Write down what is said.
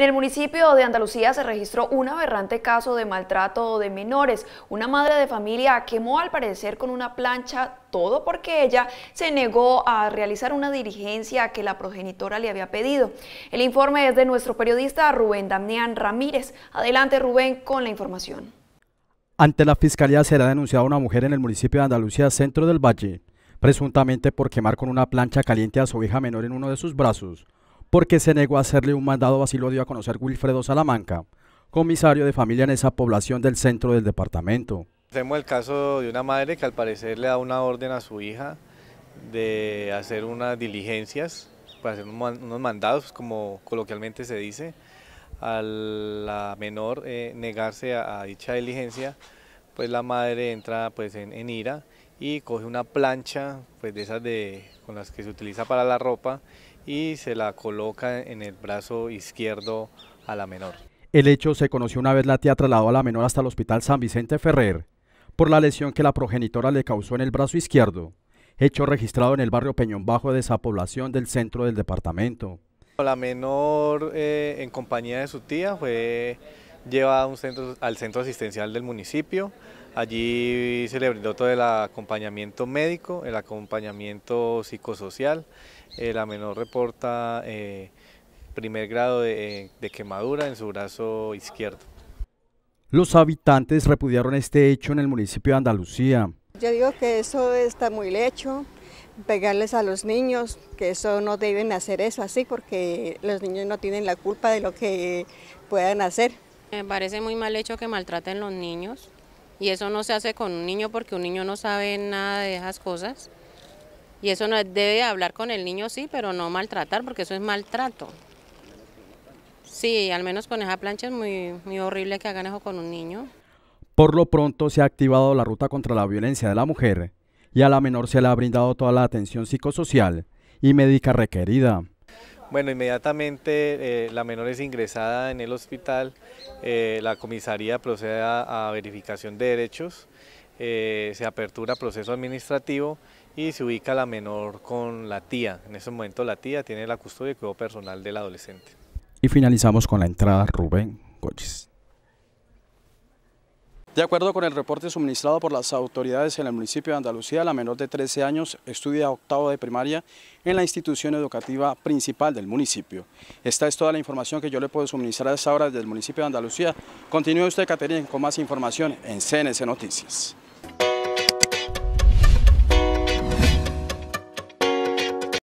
En el municipio de Andalucía se registró un aberrante caso de maltrato de menores. Una madre de familia quemó al parecer con una plancha todo porque ella se negó a realizar una dirigencia que la progenitora le había pedido. El informe es de nuestro periodista Rubén Damián Ramírez. Adelante Rubén con la información. Ante la Fiscalía será denunciada una mujer en el municipio de Andalucía, centro del Valle, presuntamente por quemar con una plancha caliente a su hija menor en uno de sus brazos porque se negó a hacerle un mandado, así lo dio a conocer Wilfredo Salamanca, comisario de familia en esa población del centro del departamento. Tenemos el caso de una madre que al parecer le da una orden a su hija de hacer unas diligencias, para pues, hacer unos mandados, como coloquialmente se dice, a la menor eh, negarse a, dicha diligencia, pues la madre entra pues en ira y coge una plancha, pues de esas de, con las que se utiliza para la ropa, y se la coloca en el brazo izquierdo a la menor. El hecho se conoció una vez la tía trasladó a la menor hasta el hospital San Vicente Ferrer por la lesión que la progenitora le causó en el brazo izquierdo, hecho registrado en el barrio Peñón Bajo de esa población del centro del departamento. La menor, eh, en compañía de su tía, fue Lleva un centro, al centro asistencial del municipio. Allí se le brindó todo el acompañamiento médico, el acompañamiento psicosocial. Eh, la menor reporta eh, primer grado de, de quemadura en su brazo izquierdo. Los habitantes repudiaron este hecho en el municipio de Andalucía. Yo digo que eso está muy lecho, pegarles a los niños, que eso no deben hacer eso así, porque los niños no tienen la culpa de lo que puedan hacer. Me parece muy mal hecho que maltraten los niños y eso no se hace con un niño porque un niño no sabe nada de esas cosas. Y eso no debe hablar con el niño, sí, pero no maltratar porque eso es maltrato. Sí, al menos con esa plancha es muy, muy horrible que hagan eso con un niño. Por lo pronto se ha activado la ruta contra la violencia de la mujer y a la menor se le ha brindado toda la atención psicosocial y médica requerida. Bueno, inmediatamente eh, la menor es ingresada en el hospital, eh, la comisaría procede a, verificación de derechos, eh, se apertura proceso administrativo y se ubica la menor con la tía. En ese momento la tía tiene la custodia y cuidado personal del adolescente. Y finalizamos con la entrada Rubén Goyes. De acuerdo con el reporte suministrado por las autoridades en el municipio de Andalucía, la menor de 13 años estudia octavo de primaria en la institución educativa principal del municipio. Esta es toda la información que yo le puedo suministrar a esta hora desde el municipio de Andalucía. Continúe usted, Caterina, con más información en CNC Noticias.